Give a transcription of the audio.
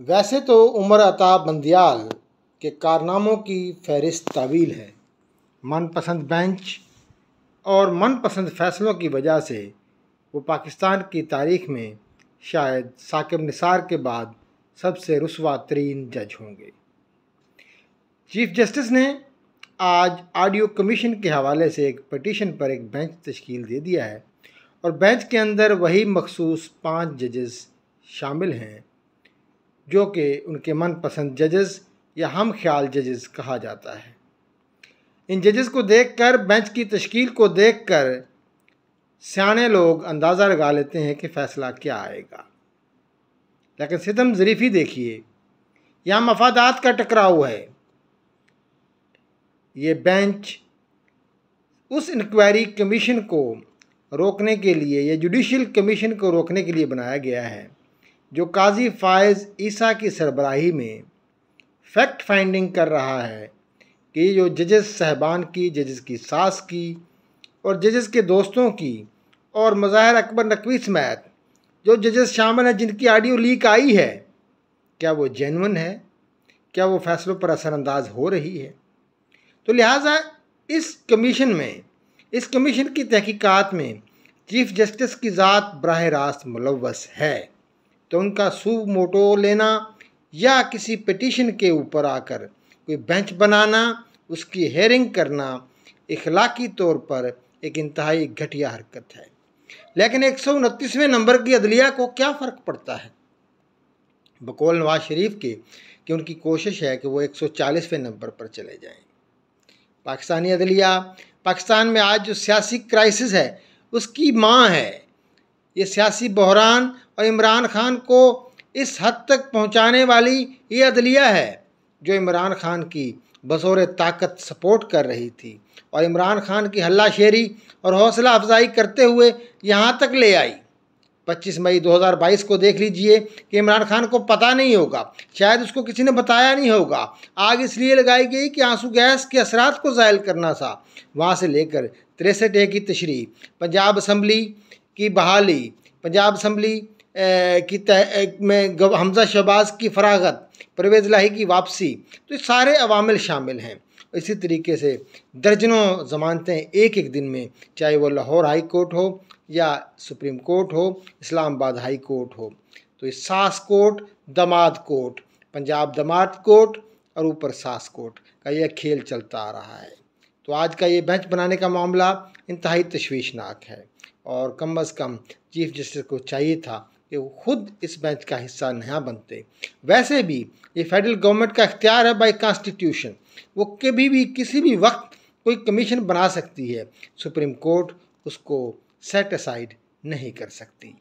वैसे तो उमर अता बंदियाल के कारनामों की फहरिस्त तावील है मनपसंद बेंच और मनपसंद फैसलों की वजह से वो पाकिस्तान की तारीख में शायद साकिब निसार के बाद सबसे रसवा तरीन जज होंगे चीफ जस्टिस ने आज आडियो कमीशन के हवाले से एक पटिशन पर एक बेंच तश्कील दे दिया है और बेंच के अंदर वही मखसूस पाँच जजेस शामिल हैं जो कि उनके मनपसंद जजेस या हम ख्याल जजेस कहा जाता है इन जजेस को देखकर बेंच की तश्कील को देखकर सियाने लोग अंदाज़ा लगा लेते हैं कि फ़ैसला क्या आएगा लेकिन सितम ज़रीफ़ी देखिए यहाँ मफादात का टकराव है ये बेंच उस इंक्वायरी कमीशन को रोकने के लिए या जुडिशल कमीशन को रोकने के लिए बनाया गया है जो काजी फ़ायज़ ईसा की सरबराही में फैक्ट फाइंडिंग कर रहा है कि जो जजेस साहबान की जजेस की सास की और जजेस के दोस्तों की और मज़ाहिर अकबर नकवी समेत जो जजेस शामिल हैं जिनकी आडियो लीक आई है क्या वो जेनवन है क्या वो फैसलों पर असरानंदाज हो रही है तो लिहाजा इस कमीशन में इस कमीशन की तहकीकात में चीफ जस्टिस की ज़ात बरह रास्त मुलवस है तो उनका सूब मोटो लेना या किसी पटिशन के ऊपर आकर कोई बेंच बनाना उसकी हेयरिंग करना इखलाकी तौर पर एक इंतहाई घटिया हरकत है लेकिन एक सौ उनतीसवें नंबर की अदलिया को क्या फ़र्क पड़ता है बकौल नवाज शरीफ के कि उनकी कोशिश है कि वो एक सौ चालीसवें नंबर पर चले जाएं पाकिस्तानी अदलिया पाकिस्तान में आज जो सियासी क्राइसिस है उसकी माँ है ये सियासी बहरान और इमरान खान को इस हद तक पहुंचाने वाली ये अदलिया है जो इमरान खान की बसोर ताकत सपोर्ट कर रही थी और इमरान खान की हल्ला शेरी और हौसला अफजाई करते हुए यहाँ तक ले आई 25 मई 2022 को देख लीजिए कि इमरान खान को पता नहीं होगा शायद उसको किसी ने बताया नहीं होगा आग इसलिए लगाई गई कि आंसू गैस के असरात को जायल करना था वहाँ से लेकर तिरसठ ए की तशरी पंजाब असम्बली की बहाली पंजाब असम्बली की तह में हमजा शहबाज की फरागत परवेज़ लाही की वापसी तो ये सारे अवामिल शामिल हैं इसी तरीके से दर्जनों ज़मानतें एक एक दिन में चाहे वो लाहौर हाई कोर्ट हो या सुप्रीम कोर्ट हो इस्लामाबाद हाई कोर्ट हो तो ये सास कोर्ट दमाद कोर्ट पंजाब दमाद कोर्ट और ऊपर सास कोर्ट का यह खेल चलता आ रहा है तो आज का ये बेंच बनाने का मामला इंतहाई तशवीशनाक है और कम अज़ कम चीफ जस्टिस को चाहिए था कि वो खुद इस बेंच का हिस्सा नया बनते वैसे भी ये फेडरल गवर्नमेंट का इख्तियार है बाई कॉन्स्टिट्यूशन वो कभी भी किसी भी वक्त कोई कमीशन बना सकती है सुप्रीम कोर्ट उसको सेट असाइड नहीं कर सकती